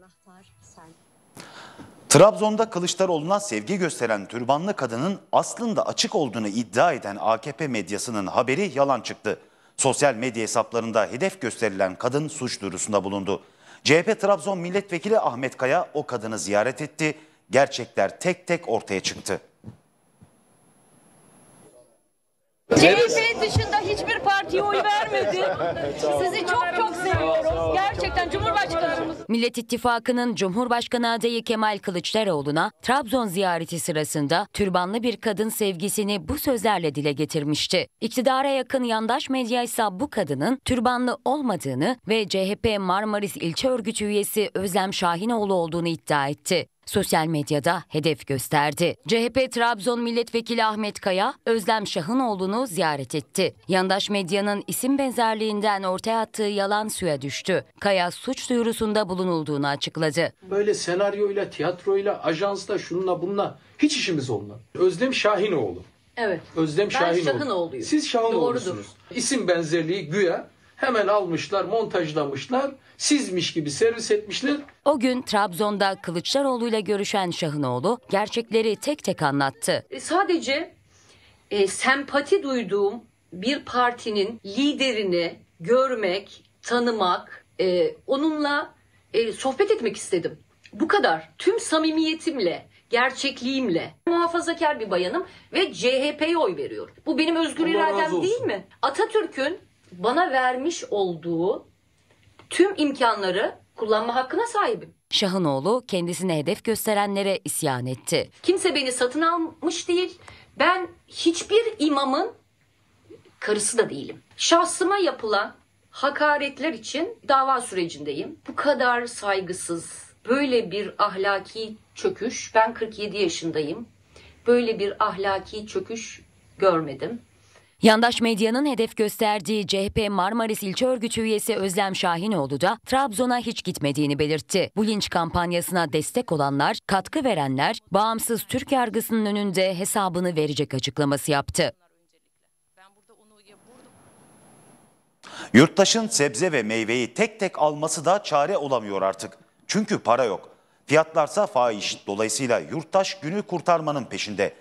Anahtar sen. Trabzon'da Kılıçdaroğlu'na sevgi gösteren türbanlı kadının aslında açık olduğunu iddia eden AKP medyasının haberi yalan çıktı. Sosyal medya hesaplarında hedef gösterilen kadın suç duyurusunda bulundu. CHP Trabzon Milletvekili Ahmet Kaya o kadını ziyaret etti. Gerçekler tek tek ortaya çıktı. CHP dışında hiçbir partiye oy vermedi. Sizi çok çok Gerçekten Cumhurbaşkanımız. Millet İttifakı'nın Cumhurbaşkanı adayı Kemal Kılıçdaroğlu'na Trabzon ziyareti sırasında türbanlı bir kadın sevgisini bu sözlerle dile getirmişti. İktidara yakın yandaş medya ise bu kadının türbanlı olmadığını ve CHP Marmaris ilçe örgütü üyesi Özlem Şahinoğlu olduğunu iddia etti sosyal medyada hedef gösterdi. CHP Trabzon Milletvekili Ahmet Kaya, Özlem Şah'ın oğlunu ziyaret etti. Yandaş medyanın isim benzerliğinden ortaya attığı yalan suya düştü. Kaya suç duyurusunda bulunulduğunu açıkladı. Böyle senaryoyla, tiyatroyla, ajansla, şununla bununla hiç işimiz olmaz. Özlem Şahin oğlu. Evet. Özlem ben Şahin Şahinoğlu. Siz Şahinoğlu'sunuz. İsim benzerliği güya hemen almışlar, montajlamışlar, sizmiş gibi servis etmişler. O gün Trabzon'da Kılıçdaroğlu ile görüşen Şahınoğlu gerçekleri tek tek anlattı. E, sadece e, sempati duyduğum bir partinin liderini görmek, tanımak, e, onunla e, sohbet etmek istedim. Bu kadar. Tüm samimiyetimle, gerçekliğimle. Muhafazakar bir bayanım ve CHP'ye oy veriyorum. Bu benim özgür Allah iradem değil mi? Atatürk'ün bana vermiş olduğu tüm imkanları kullanma hakkına sahibim. Şah'ın kendisine hedef gösterenlere isyan etti. Kimse beni satın almış değil. Ben hiçbir imamın karısı da değilim. Şahsıma yapılan hakaretler için dava sürecindeyim. Bu kadar saygısız, böyle bir ahlaki çöküş, ben 47 yaşındayım. Böyle bir ahlaki çöküş görmedim. Yandaş medyanın hedef gösterdiği CHP Marmaris ilçe Örgütü üyesi Özlem Şahinoğlu da Trabzon'a hiç gitmediğini belirtti. Bu linç kampanyasına destek olanlar, katkı verenler bağımsız Türk yargısının önünde hesabını verecek açıklaması yaptı. Yurttaşın sebze ve meyveyi tek tek alması da çare olamıyor artık. Çünkü para yok. Fiyatlarsa fahiş. Dolayısıyla yurttaş günü kurtarmanın peşinde.